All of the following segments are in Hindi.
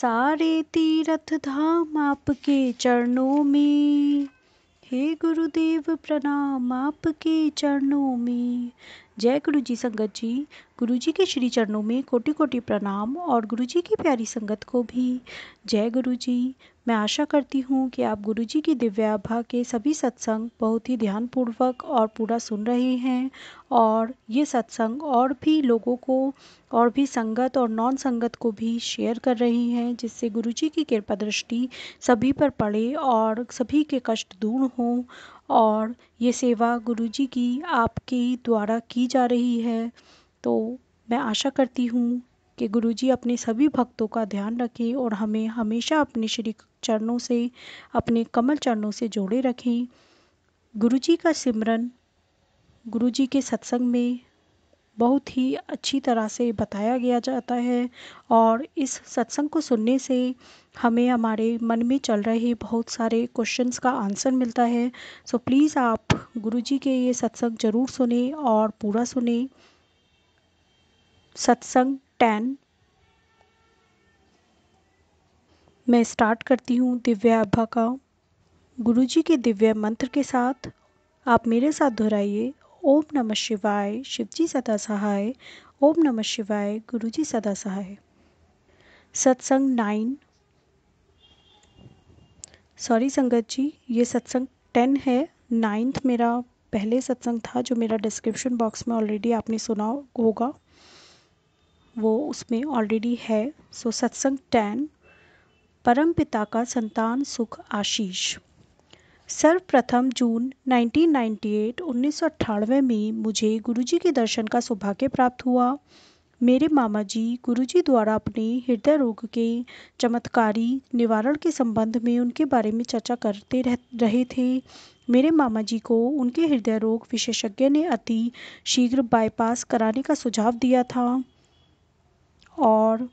सारे तीर्थ धाम आपके चरणों में हे गुरुदेव प्रणाम आपके चरणों में जय गुरु जी संगत जी गुरु जी के श्री चरणों में कोटि कोटि प्रणाम और गुरु जी की प्यारी संगत को भी जय गुरु जी मैं आशा करती हूँ कि आप गुरुजी की दिव्याभा के सभी सत्संग बहुत ही ध्यानपूर्वक और पूरा सुन रहे हैं और ये सत्संग और भी लोगों को और भी संगत और नॉन संगत को भी शेयर कर रही हैं जिससे गुरुजी की कृपा दृष्टि सभी पर पड़े और सभी के कष्ट दूर हों और ये सेवा गुरुजी की आपके द्वारा की जा रही है तो मैं आशा करती हूँ कि गुरुजी अपने सभी भक्तों का ध्यान रखें और हमें हमेशा अपने श्री चरणों से अपने कमल चरणों से जोड़े रखें गुरु जी का सिमरन गुरु जी के सत्संग में बहुत ही अच्छी तरह से बताया गया जाता है और इस सत्संग को सुनने से हमें हमारे मन में चल रहे बहुत सारे क्वेश्चंस का आंसर मिलता है सो प्लीज़ आप गुरु जी के ये सत्संग ज़रूर सुने और पूरा सुने सत्संग टेन मैं स्टार्ट करती हूँ दिव्या अभा का गुरु जी के दिव्य मंत्र के साथ आप मेरे साथ दोहराइए ओम नमः शिवाय शिवजी सदा सहाय ओम नमः शिवाय गुरु जी सदा सहाय सत्संग नाइन सॉरी संगत जी ये सत्संग टेन है नाइन्थ मेरा पहले सत्संग था जो मेरा डिस्क्रिप्शन बॉक्स में ऑलरेडी आपने सुना होगा वो उसमें ऑलरेडी है सो सत्संग टेन परम पिता का संतान सुख आशीष सर्वप्रथम जून 1998 1998 में मुझे गुरुजी के दर्शन का सौभाग्य प्राप्त हुआ मेरे मामा जी गुरु जी द्वारा अपने हृदय रोग के चमत्कारी निवारण के संबंध में उनके बारे में चर्चा करते रह रहे थे मेरे मामा जी को उनके हृदय रोग विशेषज्ञ ने अति शीघ्र बाईपास कराने का सुझाव दिया था और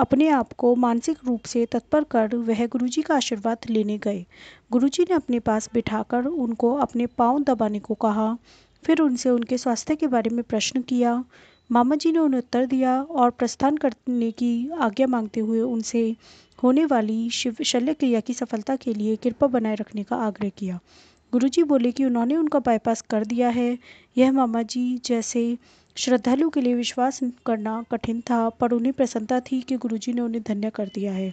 अपने आप को मानसिक रूप से तत्पर कर वह गुरुजी का आशीर्वाद लेने गए गुरुजी ने अपने पास बिठाकर उनको अपने पाँव दबाने को कहा फिर उनसे उनके स्वास्थ्य के बारे में प्रश्न किया मामा जी ने उन्हें उत्तर दिया और प्रस्थान करने की आज्ञा मांगते हुए उनसे होने वाली शिव शल्य क्रिया की सफलता के लिए कृपा बनाए रखने का आग्रह किया गुरुजी बोले कि उन्होंने उनका बाईपास कर दिया है यह मामा जी जैसे श्रद्धालु के लिए विश्वास करना कठिन था पर उन्हें प्रसन्नता थी कि गुरुजी ने उन्हें धन्य कर दिया है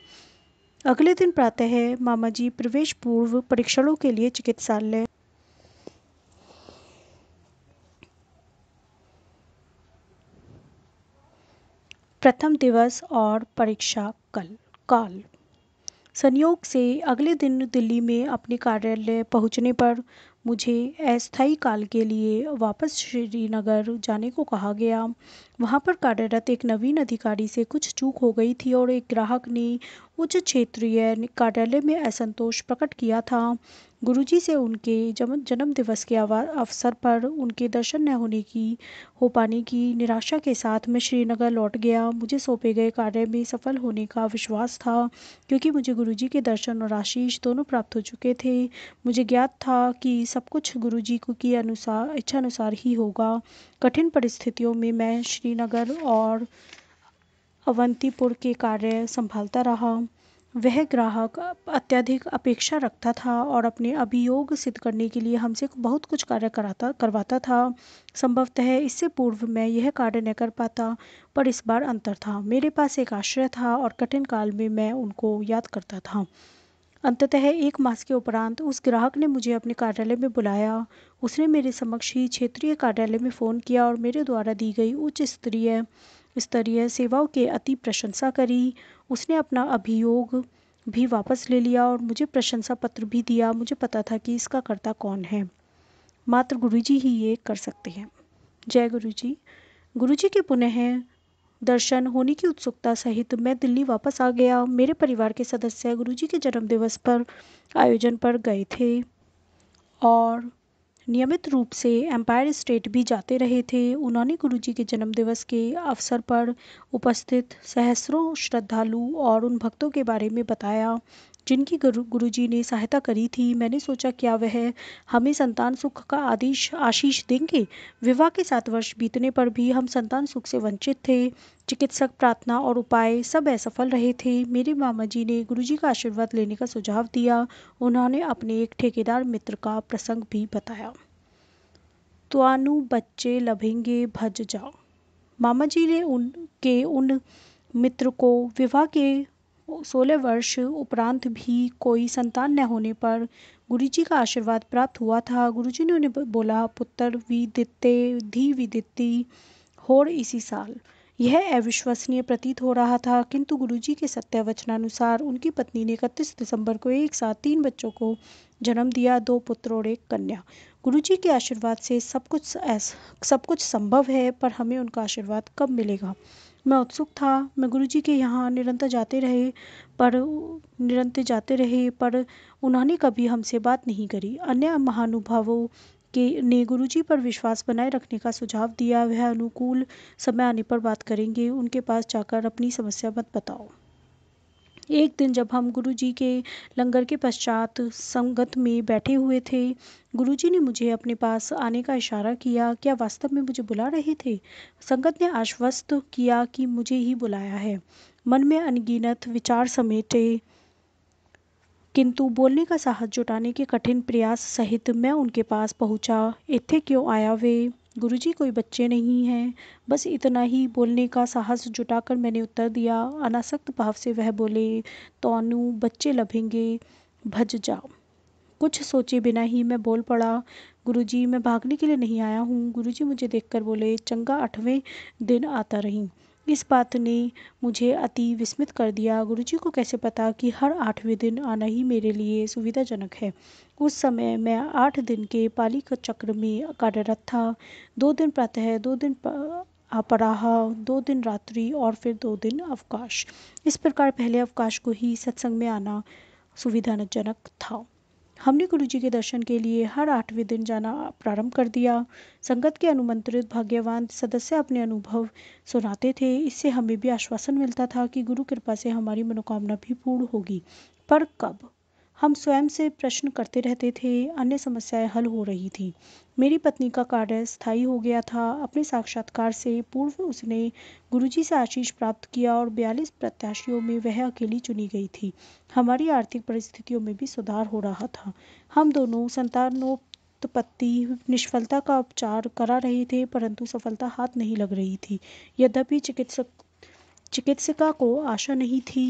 अगले दिन प्रातः मामा जी प्रवेश पूर्व परीक्षणों के लिए चिकित्सालय प्रथम दिवस और परीक्षा कल काल संयोग से अगले दिन दिल्ली में अपने कार्यालय पहुंचने पर मुझे अस्थायी काल के लिए वापस श्रीनगर जाने को कहा गया वहाँ पर कार्यरत एक नवीन अधिकारी से कुछ चूक हो गई थी और एक ग्राहक ने उच्च क्षेत्रीय कार्यालय में असंतोष प्रकट किया था गुरुजी से उनके जन्म दिवस के अवसर पर उनके दर्शन न होने की हो पाने की निराशा के साथ मैं श्रीनगर लौट गया मुझे सौंपे गए कार्य में सफल होने का विश्वास था क्योंकि मुझे गुरुजी के दर्शन और आशीष दोनों प्राप्त हो चुके थे मुझे ज्ञात था कि सब कुछ गुरु जी की अनुसार इच्छानुसार ही होगा कठिन परिस्थितियों में मैं श्रीनगर और अवंतीपुर के कार्य संभालता रहा वह ग्राहक अत्यधिक अपेक्षा रखता था और अपने अभियोग सिद्ध करने के लिए हमसे बहुत कुछ कार्य कराता करवाता था संभवतः इससे पूर्व मैं यह कार्य न कर पाता पर इस बार अंतर था मेरे पास एक आश्रय था और कठिन काल में मैं उनको याद करता था अंततः एक मास के उपरांत उस ग्राहक ने मुझे अपने कार्यालय में बुलाया उसने मेरे समक्ष ही क्षेत्रीय कार्यालय में फ़ोन किया और मेरे द्वारा दी गई उच्च स्तरीय स्तरीय सेवाओं के अति प्रशंसा करी उसने अपना अभियोग भी वापस ले लिया और मुझे प्रशंसा पत्र भी दिया मुझे पता था कि इसका कर्ता कौन है मात्र गुरुजी ही ये कर सकते हैं जय गुरुजी गुरुजी के पुनः दर्शन होने की उत्सुकता सहित मैं दिल्ली वापस आ गया मेरे परिवार के सदस्य गुरुजी के जन्म दिवस पर आयोजन पर गए थे और नियमित रूप से एम्पायर स्टेट भी जाते रहे थे उन्होंने गुरुजी के जन्मदिवस के अवसर पर उपस्थित सहस्रों श्रद्धालु और उन भक्तों के बारे में बताया जिनकी गुरु जी ने सहायता करी थी मैंने सोचा क्या वह हमें संतान सुख का आदेश आशीष देंगे विवाह के सात वर्ष बीतने पर भी हम संतान सुख से वंचित थे चिकित्सक प्रार्थना और उपाय सब असफल रहे थे मेरे मामा जी ने गुरुजी का आशीर्वाद लेने का सुझाव दिया उन्होंने अपने एक ठेकेदार मित्र का प्रसंग भी बताया त्वानु बच्चे लभेंगे भज जाओ मामा जी ने उनके उन मित्र को विवाह के सोलह वर्ष उपरांत भी कोई संतान न होने पर गुरुजी का आशीर्वाद प्राप्त हुआ था गुरुजी ने उन्हें बोला पुत्र विदित्ते धी विदिति होड़ इसी साल यह अविश्वसनीय प्रतीत हो रहा था किंतु गुरुजी के सत्य वचनानुसार उनकी पत्नी ने इकतीस दिसंबर को एक साथ तीन बच्चों को जन्म दिया दो पुत्र और एक कन्या गुरुजी के आशीर्वाद से सब कुछ सब कुछ संभव है पर हमें उनका आशीर्वाद कब मिलेगा मैं उत्सुक था मैं गुरु जी के यहाँ निरंतर जाते रहे पर निरंतर जाते रहे पर उन्होंने कभी हमसे बात नहीं करी अन्य महानुभावों के ने गुरुजी पर विश्वास बनाए रखने का सुझाव दिया वह अनुकूल समय आने पर बात करेंगे उनके पास जाकर अपनी समस्या मत बताओ एक दिन जब हम गुरु जी के लंगर के पश्चात संगत में बैठे हुए थे गुरु जी ने मुझे अपने पास आने का इशारा किया क्या वास्तव में मुझे बुला रहे थे संगत ने आश्वस्त किया कि मुझे ही बुलाया है मन में अनगिनत विचार समेटे किंतु बोलने का साहस जुटाने के कठिन प्रयास सहित मैं उनके पास पहुंचा इतने क्यों आया वे गुरुजी कोई बच्चे नहीं हैं बस इतना ही बोलने का साहस जुटाकर मैंने उत्तर दिया अनासक्त भाव से वह बोले तोनु बच्चे लभेंगे भज जा कुछ सोचे बिना ही मैं बोल पड़ा गुरुजी मैं भागने के लिए नहीं आया हूँ गुरुजी मुझे देखकर बोले चंगा आठवें दिन आता रही इस बात ने मुझे अति विस्मित कर दिया गुरुजी को कैसे पता कि हर आठवें दिन आना ही मेरे लिए सुविधाजनक है उस समय मैं आठ दिन के पाली चक्र में कार्यरत था दो दिन प्रातः दो दिन अपराह दो दिन रात्रि और फिर दो दिन अवकाश इस प्रकार पहले अवकाश को ही सत्संग में आना सुविधाजनक था हमने गुरु जी के दर्शन के लिए हर आठवें दिन जाना प्रारंभ कर दिया संगत के अनुमंत्रित भाग्यवान सदस्य अपने अनुभव सुनाते थे इससे हमें भी आश्वासन मिलता था कि गुरु कृपा से हमारी मनोकामना भी पूर्ण होगी पर कब हम स्वयं से प्रश्न करते रहते थे अन्य समस्याएं हल हो रही थी मेरी पत्नी का कार्य स्थायी हो गया था अपने साक्षात्कार से पूर्व उसने गुरुजी से आशीष प्राप्त किया और बयालीस प्रत्याशियों में वह अकेली चुनी गई थी हमारी आर्थिक परिस्थितियों में भी सुधार हो रहा था हम दोनों संतानों निष्फलता का उपचार करा रहे थे परंतु सफलता हाथ नहीं लग रही थी यद्यपि चिकित्सक चिकित्सिका को आशा नहीं थी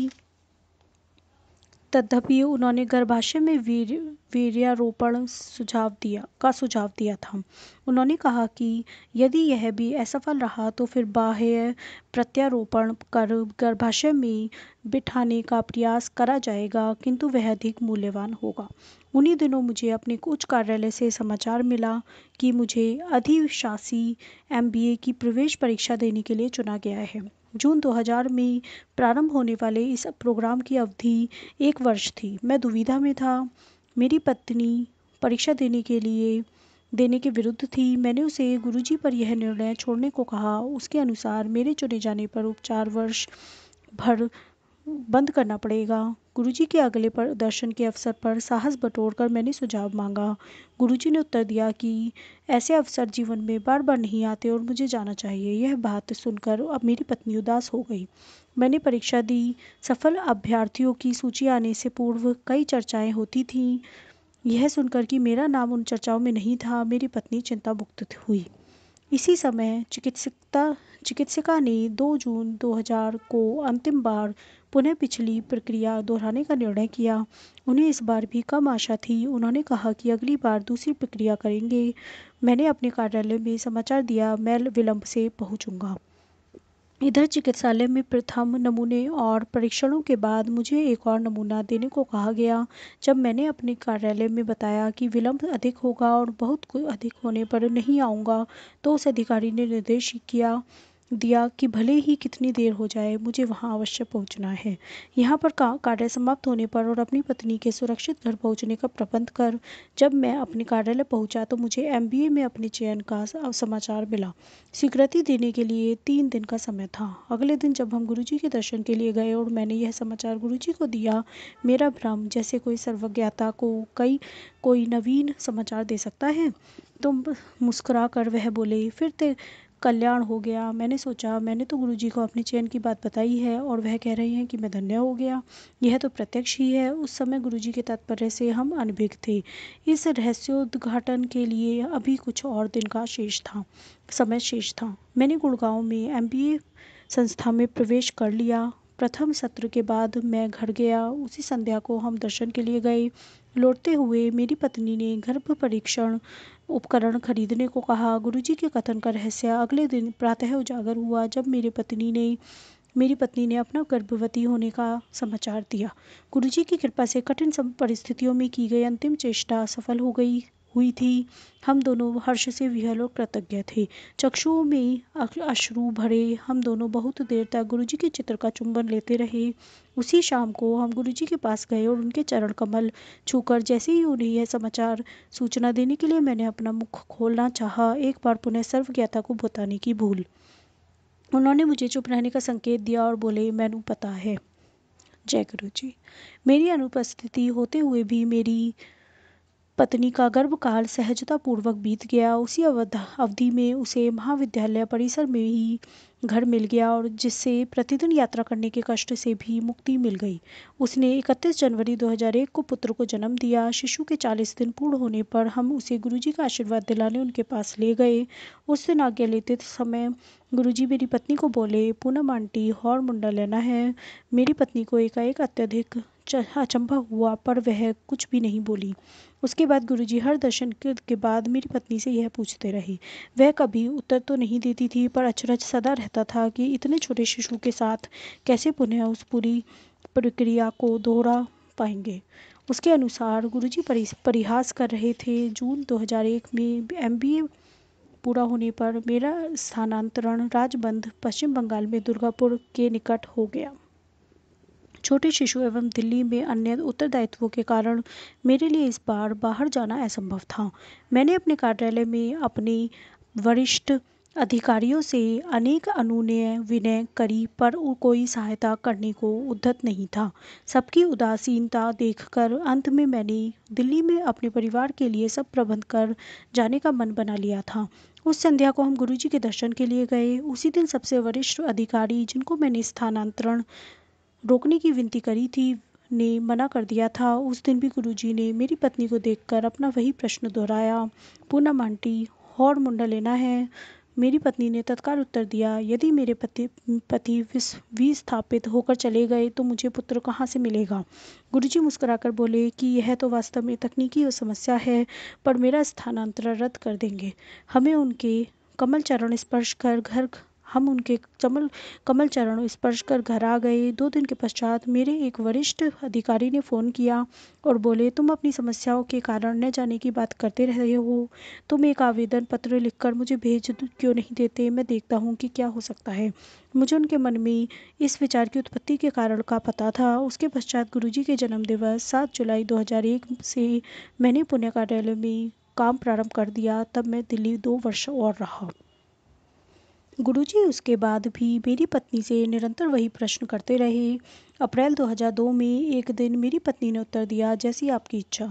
तद्यपि उन्होंने गर्भाशय में वीर वीर्यारोपण सुझाव दिया का सुझाव दिया था उन्होंने कहा कि यदि यह भी असफल रहा तो फिर बाह्य प्रत्यारोपण कर गर्भाशय में बिठाने का प्रयास करा जाएगा किंतु वह अधिक मूल्यवान होगा उन्हीं दिनों मुझे अपने उच्च कार्यालय से समाचार मिला कि मुझे अधिशासी एमबीए की प्रवेश परीक्षा देने के लिए चुना गया है जून 2000 में प्रारंभ होने वाले इस प्रोग्राम की अवधि एक वर्ष थी मैं दुविधा में था मेरी पत्नी परीक्षा देने के लिए देने के विरुद्ध थी मैंने उसे गुरुजी पर यह निर्णय छोड़ने को कहा उसके अनुसार मेरे चुने जाने पर उपचार वर्ष भर बंद करना पड़ेगा गुरुजी के अगले प्रदर्शन के अवसर पर साहस बटोरकर मैंने सुझाव मांगा गुरुजी ने उत्तर दिया कि ऐसे अवसर जीवन में बार बार नहीं आते और मुझे जाना चाहिए यह बात सुनकर अब मेरी पत्नी उदास हो गई मैंने परीक्षा दी सफल अभ्यर्थियों की सूची आने से पूर्व कई चर्चाएं होती थीं यह सुनकर कि मेरा नाम उन चर्चाओं में नहीं था मेरी पत्नी चिंता मुक्त हुई इसी समय चिकित्सकता चिकित्सिका ने 2 जून 2000 को अंतिम बार पुनः पिछली प्रक्रिया दोहराने का निर्णय किया उन्हें इस बार भी कम आशा थी उन्होंने कहा कि अगली बार दूसरी प्रक्रिया करेंगे मैंने अपने कार्यालय में समाचार दिया मैं विलंब से पहुंचूंगा इधर चिकित्सालय में प्रथम नमूने और परीक्षणों के बाद मुझे एक और नमूना देने को कहा गया जब मैंने अपने कार्यालय में बताया कि विलंब अधिक होगा और बहुत अधिक होने पर नहीं आऊँगा तो उस अधिकारी ने निर्देश किया दिया कि भले ही कितनी देर हो जाए मुझे वहां अवश्य पहुंचना है यहाँ पर का कार्य समाप्त होने पर और अपनी पत्नी के सुरक्षित घर पहुंचने का प्रबंध कर जब मैं अपने कार्यालय पहुंचा तो मुझे एमबीए में अपने चयन का समाचार मिला स्वीकृति देने के लिए तीन दिन का समय था अगले दिन जब हम गुरु के दर्शन के लिए गए और मैंने यह समाचार गुरु को दिया मेरा भ्रम जैसे कोई सर्वज्ञता को कई कोई नवीन समाचार दे सकता है तो मुस्कुरा कर वह बोले फिर ते कल्याण हो गया मैंने सोचा मैंने तो गुरु जी को अपनी चैन की बात बताई है और वह कह रहे हैं कि मैं धन्य हो गया यह तो प्रत्यक्ष ही है उस समय गुरु जी के तात्पर्य से हम अनभिग थे इस रहस्योद्घाटन के लिए अभी कुछ और दिन का शेष था समय शेष था मैंने गुड़गांव में एम संस्था में प्रवेश कर लिया प्रथम सत्र के बाद मैं घर गया उसी संध्या को हम दर्शन के लिए गए लौटते हुए मेरी पत्नी ने गर्भ परीक्षण उपकरण खरीदने को कहा गुरुजी के कथन का रहस्य अगले दिन प्रातः उजागर हुआ जब मेरी पत्नी ने मेरी पत्नी ने अपना गर्भवती होने का समाचार दिया गुरुजी की कृपा से कठिन परिस्थितियों में की गई अंतिम चेष्टा सफल हो गई हुई थी हम दोनों हर्ष से विहल और कृतज्ञ थे चक्षुओं में अश्रु भरे हम दोनों बहुत देर तक गुरुजी के चित्र का चुंबन लेते रहे उसी शाम को हम गुरुजी के पास गए और उनके चरण कमल छूकर जैसे ही उन्हें यह समाचार सूचना देने के लिए मैंने अपना मुख खोलना चाहा एक बार पुनः सर्वज्ञता को बताने की भूल उन्होंने मुझे चुप रहने का संकेत दिया और बोले मैनू पता है जय गुरु जी मेरी अनुपस्थिति होते हुए भी मेरी पत्नी का गर्भकाल सहजतापूर्वक बीत गया उसी अवधि में उसे महाविद्यालय परिसर में ही घर मिल गया और जिससे प्रतिदिन यात्रा करने के कष्ट से भी मुक्ति मिल गई उसने 31 जनवरी 2001 को पुत्र को जन्म दिया शिशु के 40 दिन पूर्ण होने पर हम उसे गुरुजी का आशीर्वाद दिलाने उनके पास ले गए उस दिन आज्ञा लेते समय गुरुजी मेरी पत्नी को बोले पूनम आंटी हॉर मुंडा लेना है मेरी पत्नी को एकाएक अत्यधिक अचंभा हुआ पर वह कुछ भी नहीं बोली उसके बाद गुरुजी हर दर्शन के बाद मेरी पत्नी से यह पूछते रहे वह कभी उत्तर तो नहीं देती थी पर अचरज सदा रहता था कि इतने छोटे शिशु के साथ कैसे पुनः उस पूरी प्रक्रिया को दोहरा पाएंगे उसके अनुसार गुरुजी परिहास कर रहे थे जून 2001 में एमबीए पूरा होने पर मेरा स्थानांतरण राजबंद पश्चिम बंगाल में दुर्गापुर के निकट हो गया छोटे शिशु एवं दिल्ली में अन्य उत्तरदायित्वों के कारण मेरे लिए इस बार बाहर जाना असंभव था मैंने अपने कार्यालय में अपने वरिष्ठ अधिकारियों से अनेक अनुनय विनय करी पर कोई सहायता करने को उद्धत नहीं था सबकी उदासीनता देखकर अंत में मैंने दिल्ली में अपने परिवार के लिए सब प्रबंध कर जाने का मन बना लिया था उस संध्या को हम गुरुजी के दर्शन के लिए गए उसी दिन सबसे वरिष्ठ अधिकारी जिनको मैंने स्थानांतरण रोकने की विनती करी थी ने मना कर दिया था उस दिन भी गुरुजी ने मेरी पत्नी को देखकर अपना वही प्रश्न दोहराया पूनम आंटी हॉर मुंडा लेना है मेरी पत्नी ने तत्काल उत्तर दिया यदि मेरे पति पति विस्थापित होकर चले गए तो मुझे पुत्र कहाँ से मिलेगा गुरुजी मुस्कुराकर बोले कि यह तो वास्तव में तकनीकी समस्या है पर मेरा स्थानांतरण रद्द कर देंगे हमें उनके कमल चरण स्पर्श कर घर हम उनके चमल कमल चरण स्पर्श कर घर आ गए दो दिन के पश्चात मेरे एक वरिष्ठ अधिकारी ने फ़ोन किया और बोले तुम अपनी समस्याओं के कारण न जाने की बात करते रहे हो तुम एक आवेदन पत्र लिखकर मुझे भेज क्यों नहीं देते मैं देखता हूँ कि क्या हो सकता है मुझे उनके मन में इस विचार की उत्पत्ति के कारण का पता था उसके पश्चात गुरु के जन्म दिवस सात जुलाई दो से मैंने पुण्य कार्यालय में काम प्रारंभ कर दिया तब मैं दिल्ली दो वर्ष और रहा गुरुजी उसके बाद भी मेरी पत्नी से निरंतर वही प्रश्न करते रहे अप्रैल 2002 में एक दिन मेरी पत्नी ने उत्तर दिया जैसी आपकी इच्छा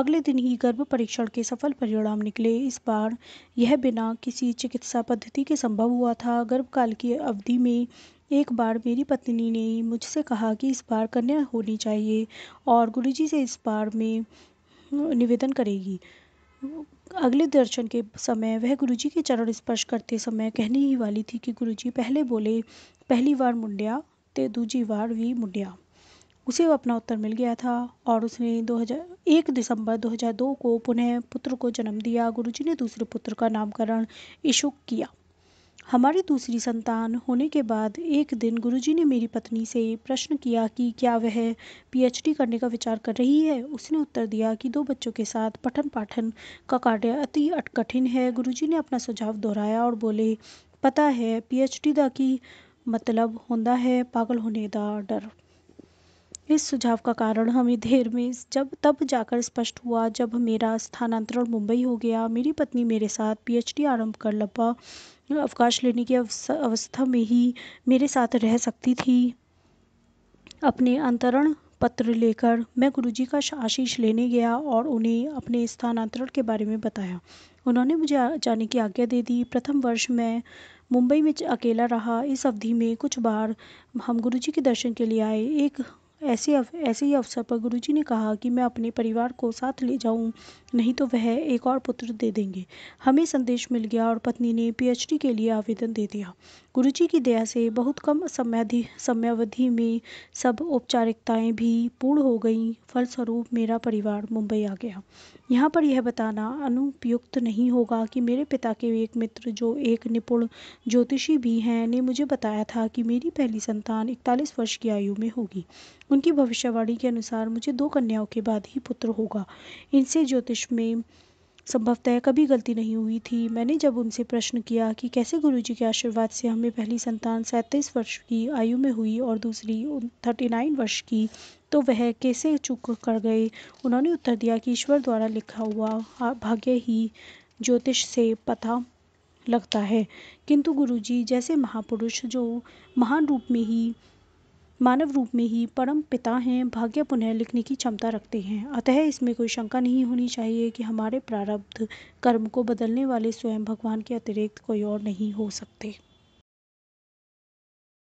अगले दिन ही गर्भ परीक्षण के सफल परिणाम निकले इस बार यह बिना किसी चिकित्सा पद्धति के संभव हुआ था गर्भकाल की अवधि में एक बार मेरी पत्नी ने मुझसे कहा कि इस बार कन्या होनी चाहिए और गुरुजी से इस बार में निवेदन करेगी अगले दर्शन के समय वह गुरुजी के चरण स्पर्श करते समय कहने ही वाली थी कि गुरुजी पहले बोले पहली बार मुंडिया ते दूजी बार वी मुंडिया उसे अपना उत्तर मिल गया था और उसने 2001 एक दिसंबर 2002 को पुनः पुत्र को जन्म दिया गुरुजी ने दूसरे पुत्र का नामकरण इशुक किया हमारी दूसरी संतान होने के बाद एक दिन गुरुजी ने मेरी पत्नी से प्रश्न किया कि क्या वह पीएचडी करने का विचार कर रही है। उसने उत्तर दिया कि दो बच्चों के साथ पठन-पाठन का कार्य अति कठिन है। गुरुजी ने अपना सुझाव दोहराया और बोले, "पता है, पीएचडी एच की मतलब होता है पागल होने का डर।" इस सुझाव का कारण हमें देर में जब तब जाकर स्पष्ट हुआ जब मेरा स्थानांतरण मुंबई हो गया। मेरी पत्नी मेरे साथ पीएचडी आरंभ कर लपा अवकाश लेने की अवस्था में ही मेरे साथ रह सकती थी अपने अंतरण पत्र लेकर मैं गुरुजी का आशीष लेने गया और उन्हें अपने स्थानांतरण के बारे में बताया उन्होंने मुझे जाने की आज्ञा दे दी प्रथम वर्ष में मुंबई में अकेला रहा इस अवधि में कुछ बार हम गुरुजी के दर्शन के लिए आए एक ऐसे ऐसे ही अवसर पर गुरुजी ने कहा कि मैं अपने परिवार को साथ ले जाऊं नहीं तो वह एक और पुत्र दे देंगे हमें संदेश मिल गया और पत्नी ने पीएचडी के लिए आवेदन दे दिया गुरुजी की दया से बहुत कम समयाधि समयावधि में सब औपचारिकताएं भी पूर्ण हो गईं फलस्वरूप मेरा परिवार मुंबई आ गया यहाँ पर यह बताना अनुपयुक्त नहीं होगा कि मेरे पिता के एक मित्र जो एक निपुण ज्योतिषी भी हैं ने मुझे बताया था कि मेरी पहली संतान इकतालीस वर्ष की आयु में होगी उनकी भविष्यवाणी के अनुसार मुझे दो कन्याओं के बाद ही पुत्र होगा इनसे ज्योतिष वर्ष में संभवतः कभी गलती नहीं हुई थी मैंने जब उनसे प्रश्न किया कि कैसे गुरुजी के आशीर्वाद से हमें पहली संतान सैंतीस वर्ष की आयु में हुई और दूसरी थर्टी नाइन वर्ष की तो वह कैसे चुक कर गए उन्होंने उत्तर दिया कि ईश्वर द्वारा लिखा हुआ भाग्य ही ज्योतिष से पता लगता है किंतु गुरुजी जैसे महापुरुष जो महान रूप में ही मानव रूप में ही परम पिता हैं भाग्य पुनः लिखने की क्षमता रखते हैं अतः इसमें कोई शंका नहीं होनी चाहिए कि हमारे प्रारब्ध कर्म को बदलने वाले स्वयं भगवान के अतिरिक्त कोई और नहीं हो सकते